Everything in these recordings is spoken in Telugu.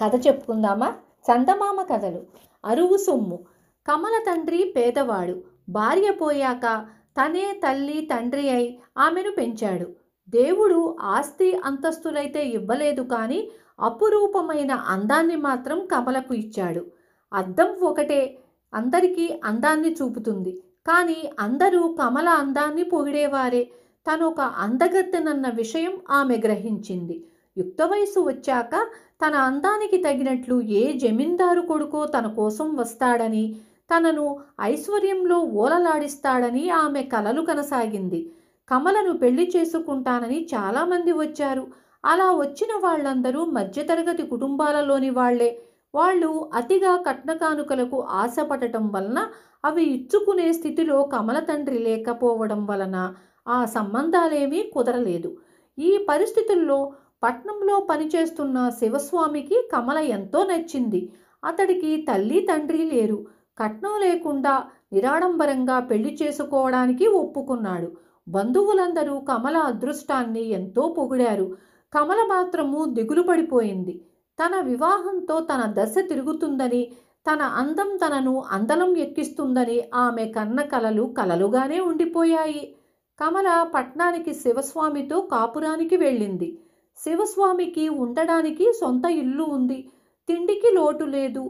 కథ చెప్పుకుందామా చందమామ కథలు అరువు సొమ్ము కమల తండ్రి పేదవాడు భార్య పోయాక తనే తల్లి తండ్రి అయి ఆమెను పెంచాడు దేవుడు ఆస్తి అంతస్తులైతే ఇవ్వలేదు కానీ అపురూపమైన అందాన్ని మాత్రం కమలకు ఇచ్చాడు అద్దం ఒకటే అందరికీ అందాన్ని చూపుతుంది కానీ అందరూ కమల అందాన్ని పొగిడేవారే తనొక అందగత్తెనన్న విషయం ఆమె గ్రహించింది యుక్త వయసు వచ్చాక తన అందానికి తగినట్లు ఏ జమీందారు కొడుకో తన కోసం వస్తాడని తనను ఐశ్వర్యంలో ఓలలాడిస్తాడని ఆమె కలలు కనసాగింది కమలను పెళ్లి చేసుకుంటానని చాలామంది వచ్చారు అలా వచ్చిన వాళ్ళందరూ మధ్యతరగతి కుటుంబాలలోని వాళ్లే వాళ్ళు అతిగా కట్నకానుకలకు ఆశపడటం వలన అవి ఇచ్చుకునే స్థితిలో కమల తండ్రి లేకపోవడం వలన ఆ సంబంధాలేమీ కుదరలేదు ఈ పరిస్థితుల్లో పట్నంలో పనిచేస్తున్న శివస్వామికి కమల ఎంతో నచ్చింది అతడికి తల్లి తండ్రి లేరు కట్నం లేకుండా నిరాడంబరంగా పెళ్లి చేసుకోవడానికి ఒప్పుకున్నాడు బంధువులందరూ కమల అదృష్టాన్ని ఎంతో పొగిడారు కమల మాత్రము దిగులు పడిపోయింది తన వివాహంతో తన దశ తిరుగుతుందని తన అందం తనను అందలం ఎక్కిస్తుందని ఆమె కన్న కలలు కలలుగానే ఉండిపోయాయి కమల పట్నానికి శివస్వామితో కాపురానికి వెళ్ళింది శివస్వామికి ఉండడానికి సొంత ఇల్లు ఉంది తిండికి లోటు లేదు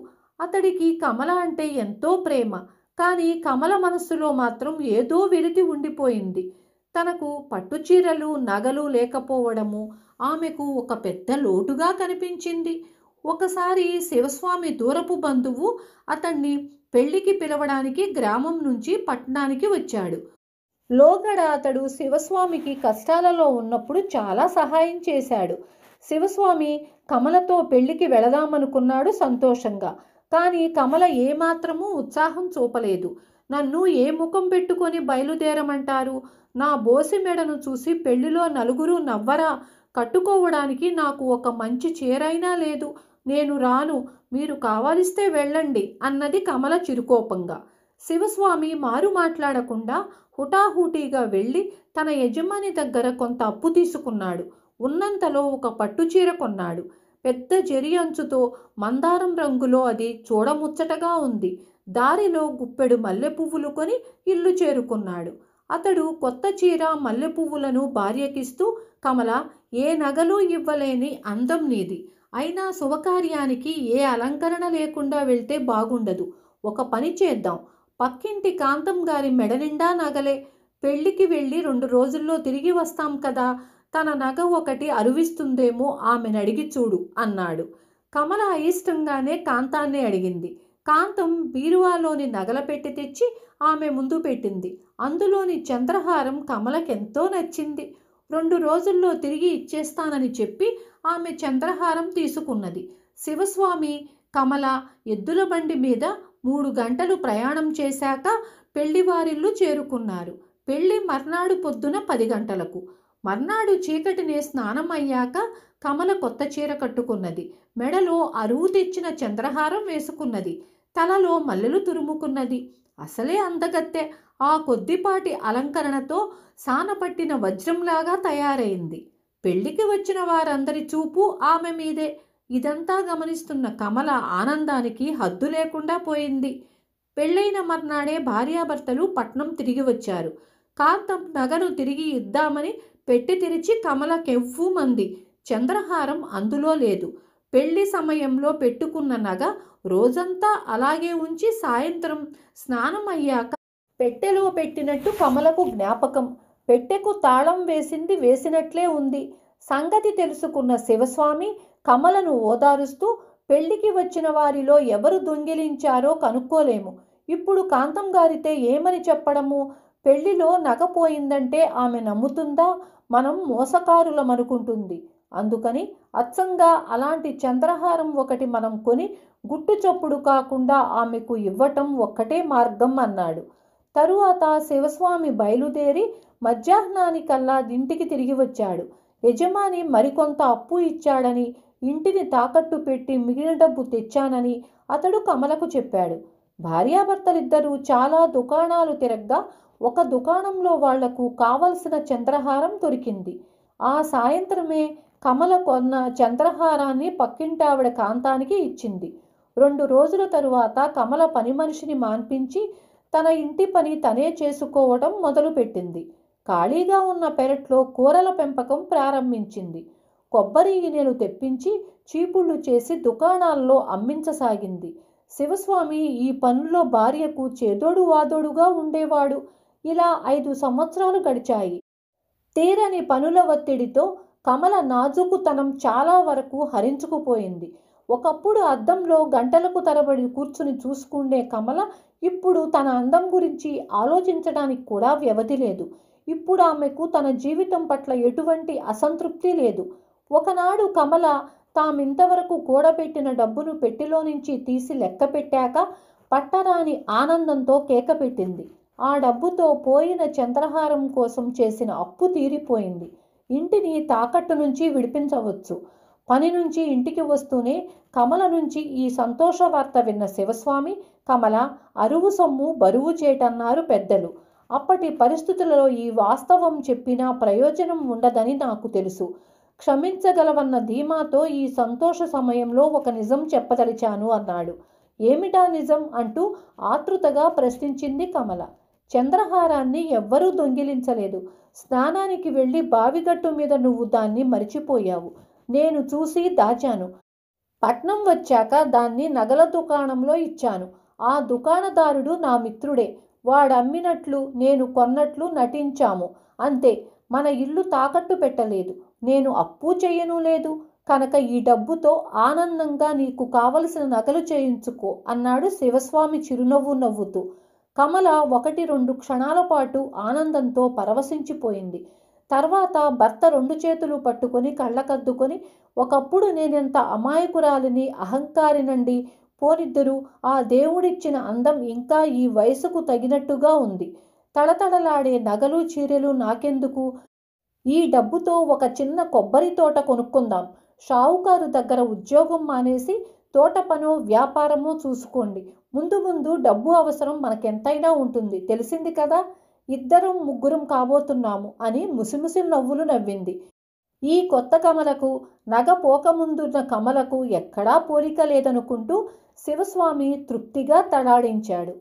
అతడికి కమల అంటే ఎంతో ప్రేమ కానీ కమల మనస్సులో మాత్రం ఏదో విడిది ఉండిపోయింది తనకు పట్టుచీరలు నగలు లేకపోవడము ఆమెకు ఒక పెద్ద లోటుగా కనిపించింది ఒకసారి శివస్వామి దూరపు బంధువు అతన్ని పెళ్లికి పిలవడానికి గ్రామం నుంచి పట్టణానికి వచ్చాడు లోగడ అతడు శివస్వామికి కష్టాలలో ఉన్నప్పుడు చాలా సహాయం చేశాడు శివస్వామి కమలతో పెళ్లికి వెళదామనుకున్నాడు సంతోషంగా కానీ కమల ఏమాత్రమూ ఉత్సాహం చూపలేదు నన్ను ఏ ముఖం పెట్టుకొని బయలుదేరమంటారు నా బోసి మెడను చూసి పెళ్లిలో నలుగురు నవ్వరా కట్టుకోవడానికి నాకు ఒక మంచి చీరైనా లేదు నేను రాను మీరు కావాలిస్తే వెళ్ళండి అన్నది కమల చిరుకోపంగా శివస్వామి మారు మాట్లాడకుండా హుటాహుటీగా వెళ్ళి తన యజమాని దగ్గర కొంత అప్పు తీసుకున్నాడు ఉన్నంతలో ఒక పట్టుచీర కొన్నాడు పెద్ద జరి అంచుతో మందారం రంగులో అది చూడముచ్చటగా ఉంది దారిలో గుప్పెడు మల్లె పువ్వులు కొని ఇల్లు చేరుకున్నాడు అతడు కొత్త చీర మల్లె పువ్వులను భార్యకిస్తూ కమల ఏ నగలు ఇవ్వలేని అందం నీది అయినా శుభకార్యానికి ఏ అలంకరణ లేకుండా వెళ్తే బాగుండదు ఒక పని చేద్దాం పక్కింటి కాంతం గారి మెడ నిండా నగలే పెళ్ళికి వెళ్ళి రెండు రోజుల్లో తిరిగి వస్తాం కదా తన నగ ఒకటి అరువిస్తుందేమో ఆమెను అడిగి చూడు అన్నాడు కమల అయిష్టంగానే కాంతాన్ని అడిగింది కాంతం బీరువాలోని నగల పెట్టి తెచ్చి ఆమె ముందు పెట్టింది అందులోని చంద్రహారం కమలకెంతో నచ్చింది రెండు రోజుల్లో తిరిగి ఇచ్చేస్తానని చెప్పి ఆమె చంద్రహారం తీసుకున్నది శివస్వామి కమల ఎద్దుల బండి మీద మూడు గంటలు ప్రయాణం చేశాక పెళ్లివారిల్లు చేరుకున్నారు పెళ్లి మర్నాడు పొద్దున పది గంటలకు మర్నాడు చీకటినే స్నానం అయ్యాక కమల కొత్త చీర కట్టుకున్నది మెడలో అరువు తెచ్చిన చంద్రహారం వేసుకున్నది తలలో మల్లెలు తురుముకున్నది అసలే అందగత్తె ఆ కొద్దిపాటి అలంకరణతో సానపట్టిన వజ్రంలాగా తయారైంది పెళ్లికి వచ్చిన వారందరి చూపు ఆమె మీదే ఇదంతా గమనిస్తున్న కమల ఆనందానికి హద్దు లేకుండా పోయింది పెళ్ళైన మర్నాడే భార్యాభర్తలు పట్నం తిరిగి వచ్చారు కాంతం నగను తిరిగి ఇద్దామని పెట్టి తెరిచి కమల మంది చంద్రహారం అందులో లేదు పెళ్లి సమయంలో పెట్టుకున్న నగ రోజంతా అలాగే ఉంచి సాయంత్రం స్నానం అయ్యాక పెట్టెలో పెట్టినట్టు కమలకు జ్ఞాపకం పెట్టెకు తాళం వేసింది వేసినట్లే ఉంది సంగతి తెలుసుకున్న శివస్వామి కమలను ఓదారుస్తూ పెళ్లికి వచ్చిన వారిలో ఎవరు దొంగిలించారో కనుక్కోలేము ఇప్పుడు కాంతం గారితే ఏమని చెప్పడము పెళ్లిలో నగపోయిందంటే ఆమె నమ్ముతుందా మనం మోసకారులమనుకుంటుంది అందుకని అచ్చంగా అలాంటి చంద్రహారం ఒకటి మనం కొని గుట్టు చప్పుడు కాకుండా ఆమెకు ఇవ్వటం ఒక్కటే మార్గం అన్నాడు తరువాత శివస్వామి బయలుదేరి మధ్యాహ్నానికల్లా ఇంటికి తిరిగి వచ్చాడు యజమాని మరికొంత అప్పు ఇచ్చాడని ఇంటిని తాకట్టు పెట్టి మిగిలిన డబ్బు తెచ్చానని అతడు కమలకు చెప్పాడు భార్యాభర్తలిద్దరూ చాలా దుకాణాలు తిరగ్గా ఒక దుకాణంలో వాళ్లకు కావలసిన చంద్రహారం దొరికింది ఆ సాయంత్రమే కమల కొన్న చంద్రహారాన్ని పక్కింటావిడ కాంతానికి ఇచ్చింది రెండు రోజుల తరువాత కమల పని మనిషిని మాన్పించి తన ఇంటి పని తనే చేసుకోవడం మొదలుపెట్టింది ఖాళీగా ఉన్న పెరట్లో కూరల పెంపకం ప్రారంభించింది కొబ్బరి ఈనెలు తెప్పించి చీపుళ్ళు చేసి దుకాణాల్లో అమ్మించసాగింది శివస్వామి ఈ పనుల్లో భార్యకు చేదోడు వాదోడుగా ఉండేవాడు ఇలా ఐదు సంవత్సరాలు గడిచాయి తీరని పనుల ఒత్తిడితో కమల నాజుకుతనం చాలా వరకు హరించుకుపోయింది ఒకప్పుడు అద్దంలో గంటలకు తరబడి కూర్చుని చూసుకుండే కమల ఇప్పుడు తన అందం గురించి ఆలోచించడానికి కూడా వ్యవధి లేదు ఇప్పుడు ఆమెకు తన జీవితం పట్ల ఎటువంటి అసంతృప్తి లేదు ఒకనాడు కమల తామింతవరకు కూడబెట్టిన డబ్బును పెట్టిలో నుంచి తీసి లెక్క పెట్టాక పట్టరాని ఆనందంతో కేకపెట్టింది ఆ డబ్బుతో పోయిన చంద్రహారం కోసం చేసిన అప్పు తీరిపోయింది ఇంటిని తాకట్టు నుంచి విడిపించవచ్చు పని నుంచి ఇంటికి వస్తూనే కమల నుంచి ఈ సంతోష వార్త విన్న శివస్వామి కమల అరువు సొమ్ము బరువు చేటన్నారు పెద్దలు అప్పటి పరిస్థితులలో ఈ వాస్తవం చెప్పినా ప్రయోజనం ఉండదని నాకు తెలుసు క్షమించగలవన్న ధీమాతో ఈ సంతోష సమయంలో ఒక నిజం చెప్పదలిచాను అన్నాడు ఏమిటా నిజం అంటూ ఆతృతగా ప్రశ్నించింది కమల చంద్రహారాన్ని ఎవ్వరూ దొంగిలించలేదు స్నానానికి వెళ్ళి బావిగట్టు మీద నువ్వు దాన్ని మరిచిపోయావు నేను చూసి దాచాను పట్నం వచ్చాక దాన్ని నగల దుకాణంలో ఇచ్చాను ఆ దుకాణదారుడు నా మిత్రుడే వాడమ్మినట్లు నేను కొన్నట్లు నటించాము అంతే మన ఇల్లు తాకట్టు పెట్టలేదు నేను అప్పు చేయను లేదు కనుక ఈ డబ్బుతో ఆనందంగా నీకు కావలసిన నగలు చేయించుకో అన్నాడు శివస్వామి చిరునవ్వు నవ్వుతూ కమల ఒకటి రెండు క్షణాల పాటు ఆనందంతో పరవశించిపోయింది తర్వాత భర్త రెండు చేతులు పట్టుకొని కళ్ళకద్దుకొని ఒకప్పుడు నేనెంత అమాయకురాలిని అహంకారినండి పోనిద్దరూ ఆ దేవుడిచ్చిన అందం ఇంకా ఈ వయసుకు తగినట్టుగా ఉంది తళతళలాడే నగలు చీరలు నాకెందుకు ఈ డబ్బుతో ఒక చిన్న కొబ్బరి తోట కొనుక్కుందాం షావుకారు దగ్గర ఉద్యోగం మానేసి తోట పనో వ్యాపారమో చూసుకోండి ముందు ముందు డబ్బు అవసరం మనకెంతైనా ఉంటుంది తెలిసింది కదా ఇద్దరం ముగ్గురం కాబోతున్నాము అని ముసిముసి నవ్వులు నవ్వింది ఈ కొత్త కమలకు నగ పోకముందున్న కమలకు ఎక్కడా పోలిక లేదనుకుంటూ శివస్వామి తృప్తిగా తడాడించాడు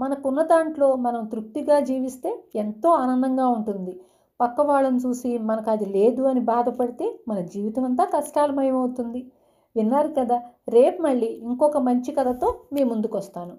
మనకున్న దాంట్లో మనం తృప్తిగా జీవిస్తే ఎంతో ఆనందంగా ఉంటుంది పక్క వాళ్ళని చూసి మనకు అది లేదు అని బాధపడితే మన జీవితం అంతా కష్టాలమయమవుతుంది విన్నారు కదా రేపు మళ్ళీ ఇంకొక మంచి కథతో మీ ముందుకు వస్తాను